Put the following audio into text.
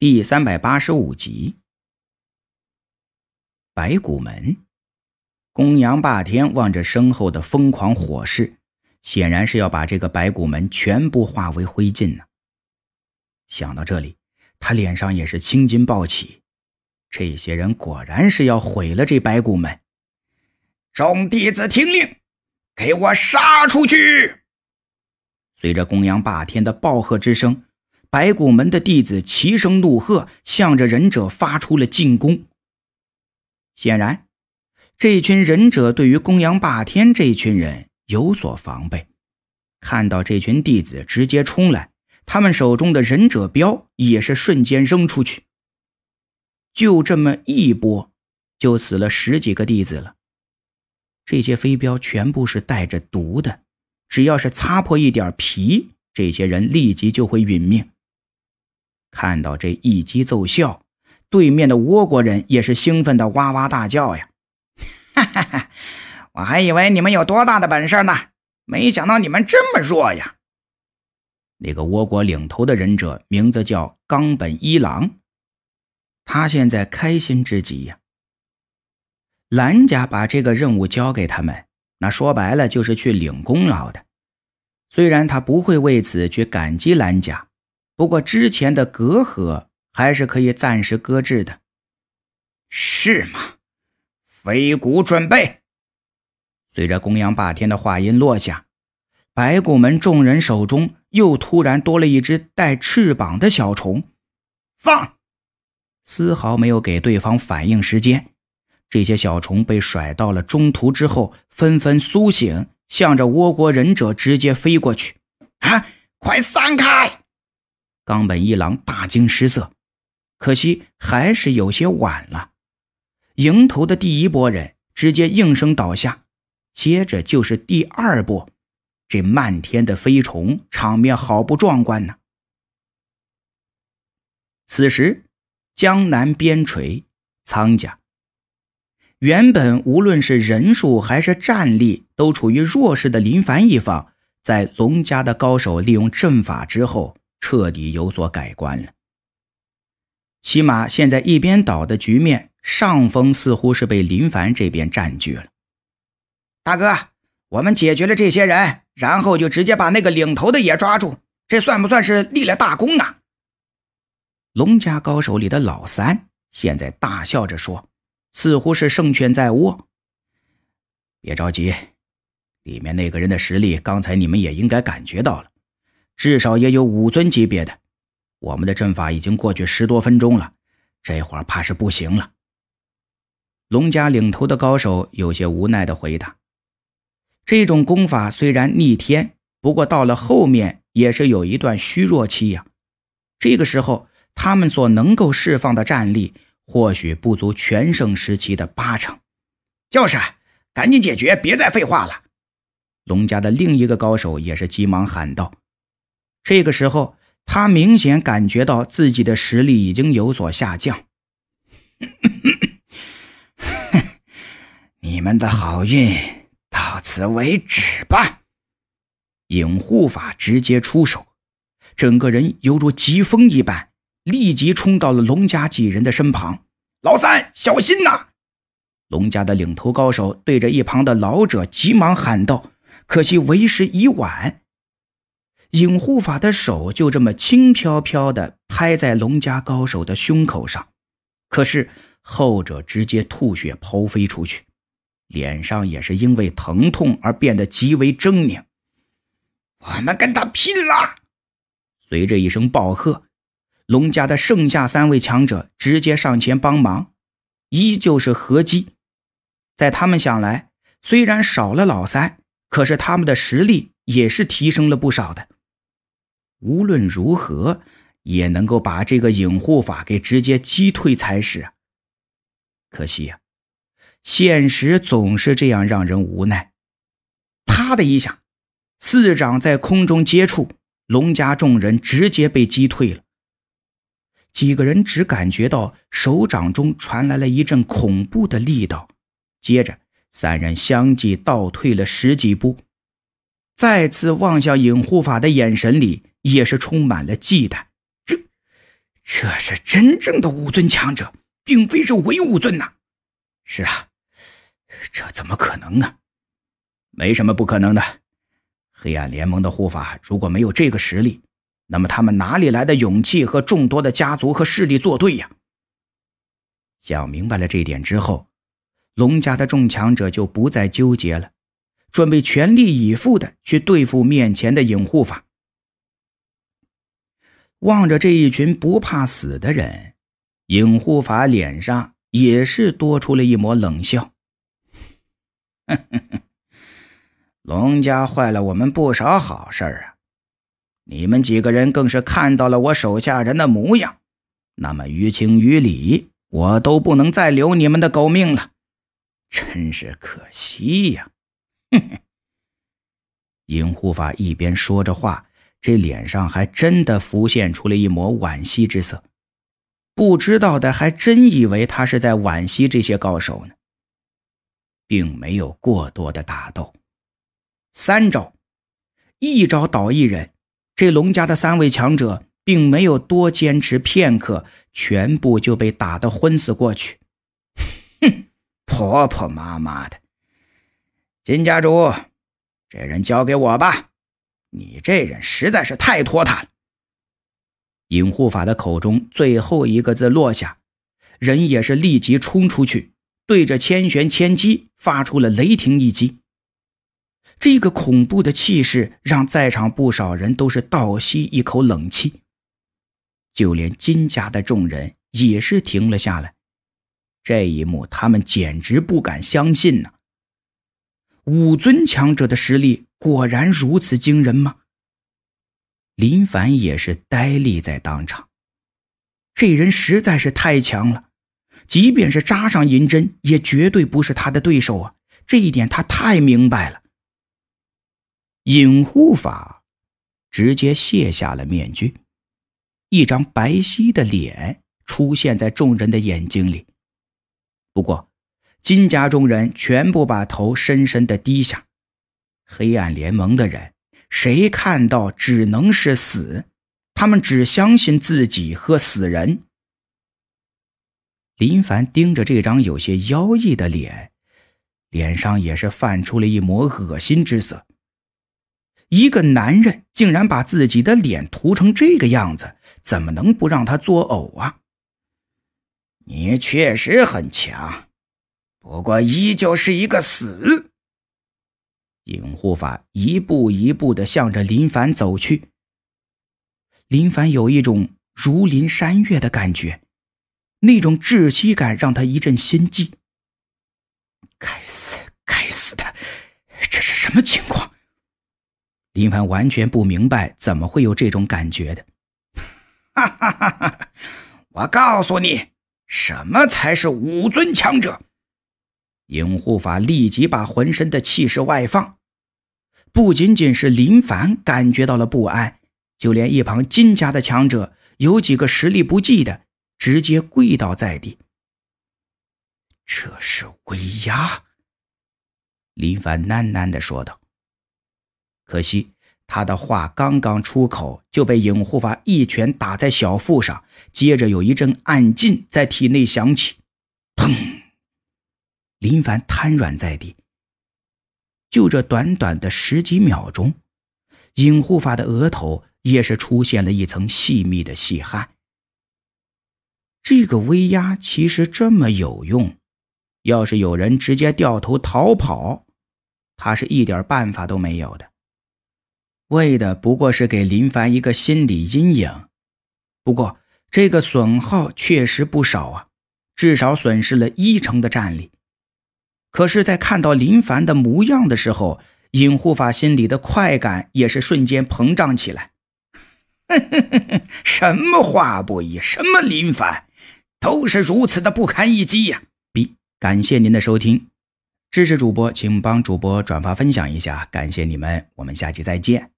第三百八十五集，白骨门，公羊霸天望着身后的疯狂火势，显然是要把这个白骨门全部化为灰烬呢。想到这里，他脸上也是青筋暴起。这些人果然是要毁了这白骨门。众弟子听令，给我杀出去！随着公羊霸天的暴喝之声。白骨门的弟子齐声怒喝，向着忍者发出了进攻。显然，这群忍者对于公羊霸天这群人有所防备。看到这群弟子直接冲来，他们手中的忍者镖也是瞬间扔出去。就这么一波，就死了十几个弟子了。这些飞镖全部是带着毒的，只要是擦破一点皮，这些人立即就会殒命。看到这一击奏效，对面的倭国人也是兴奋的哇哇大叫呀！哈哈，我还以为你们有多大的本事呢，没想到你们这么弱呀！那个倭国领头的忍者名字叫冈本一郎，他现在开心之极呀。兰家把这个任务交给他们，那说白了就是去领功劳的，虽然他不会为此去感激兰家。不过之前的隔阂还是可以暂时搁置的，是吗？飞骨准备。随着公羊霸天的话音落下，白骨门众人手中又突然多了一只带翅膀的小虫。放！丝毫没有给对方反应时间，这些小虫被甩到了中途之后，纷纷苏醒，向着倭国忍者直接飞过去。啊！快散开！冈本一郎大惊失色，可惜还是有些晚了。迎头的第一波人直接应声倒下，接着就是第二波，这漫天的飞虫，场面好不壮观呢。此时，江南边陲仓家，原本无论是人数还是战力都处于弱势的林凡一方，在龙家的高手利用阵法之后。彻底有所改观了，起码现在一边倒的局面，上风似乎是被林凡这边占据了。大哥，我们解决了这些人，然后就直接把那个领头的也抓住，这算不算是立了大功啊？龙家高手里的老三现在大笑着说，似乎是胜券在握。别着急，里面那个人的实力，刚才你们也应该感觉到了。至少也有武尊级别的，我们的阵法已经过去十多分钟了，这会儿怕是不行了。龙家领头的高手有些无奈的回答：“这种功法虽然逆天，不过到了后面也是有一段虚弱期呀。这个时候他们所能够释放的战力，或许不足全盛时期的八成。”就是，赶紧解决，别再废话了！龙家的另一个高手也是急忙喊道。这个时候，他明显感觉到自己的实力已经有所下降。你们的好运到此为止吧！影护法直接出手，整个人犹如疾风一般，立即冲到了龙家几人的身旁。老三，小心呐！龙家的领头高手对着一旁的老者急忙喊道：“可惜为时已晚。”影护法的手就这么轻飘飘的拍在龙家高手的胸口上，可是后者直接吐血抛飞出去，脸上也是因为疼痛而变得极为狰狞。我们跟他拼了！随着一声暴喝，龙家的剩下三位强者直接上前帮忙，依旧是合击。在他们想来，虽然少了老三，可是他们的实力也是提升了不少的。无论如何，也能够把这个影护法给直接击退才是。可惜呀，现实总是这样让人无奈。啪的一下，四掌在空中接触，龙家众人直接被击退了。几个人只感觉到手掌中传来了一阵恐怖的力道，接着三人相继倒退了十几步。再次望向影护法的眼神里也是充满了忌惮。这，这是真正的武尊强者，并非是伪武尊呐。是啊，这怎么可能呢？没什么不可能的。黑暗联盟的护法如果没有这个实力，那么他们哪里来的勇气和众多的家族和势力作对呀？想明白了这一点之后，龙家的众强者就不再纠结了。准备全力以赴的去对付面前的影护法。望着这一群不怕死的人，影护法脸上也是多出了一抹冷笑。龙家坏了我们不少好事啊！你们几个人更是看到了我手下人的模样，那么于情于理，我都不能再留你们的狗命了。真是可惜呀！银护法一边说着话，这脸上还真的浮现出了一抹惋惜之色，不知道的还真以为他是在惋惜这些高手呢。并没有过多的打斗，三招，一招倒一人，这龙家的三位强者并没有多坚持片刻，全部就被打得昏死过去。哼，婆婆妈妈的，金家主。这人交给我吧，你这人实在是太拖沓了。尹护法的口中最后一个字落下，人也是立即冲出去，对着千玄千机发出了雷霆一击。这个恐怖的气势，让在场不少人都是倒吸一口冷气，就连金家的众人也是停了下来。这一幕，他们简直不敢相信呢。武尊强者的实力果然如此惊人吗？林凡也是呆立在当场，这人实在是太强了，即便是扎上银针，也绝对不是他的对手啊！这一点他太明白了。隐护法直接卸下了面具，一张白皙的脸出现在众人的眼睛里，不过。金家众人全部把头深深的低下。黑暗联盟的人，谁看到只能是死。他们只相信自己和死人。林凡盯着这张有些妖异的脸，脸上也是泛出了一抹恶心之色。一个男人竟然把自己的脸涂成这个样子，怎么能不让他作呕啊？你确实很强。不过依旧是一个死。尹护法一步一步的向着林凡走去。林凡有一种如临山岳的感觉，那种窒息感让他一阵心悸。该死！该死的，这是什么情况？林凡完全不明白怎么会有这种感觉的。哈哈哈！我告诉你，什么才是武尊强者？影护法立即把浑身的气势外放，不仅仅是林凡感觉到了不安，就连一旁金家的强者，有几个实力不济的直接跪倒在地。这是威压。林凡喃喃的说道。可惜他的话刚刚出口，就被影护法一拳打在小腹上，接着有一阵暗劲在体内响起，砰！林凡瘫软在地，就这短短的十几秒钟，尹护法的额头也是出现了一层细密的细汗。这个威压其实这么有用，要是有人直接掉头逃跑，他是一点办法都没有的。为的不过是给林凡一个心理阴影。不过这个损耗确实不少啊，至少损失了一成的战力。可是，在看到林凡的模样的时候，尹护法心里的快感也是瞬间膨胀起来。什么话不一，什么林凡，都是如此的不堪一击呀！B，感谢您的收听，支持主播，请帮主播转发分享一下，感谢你们，我们下期再见。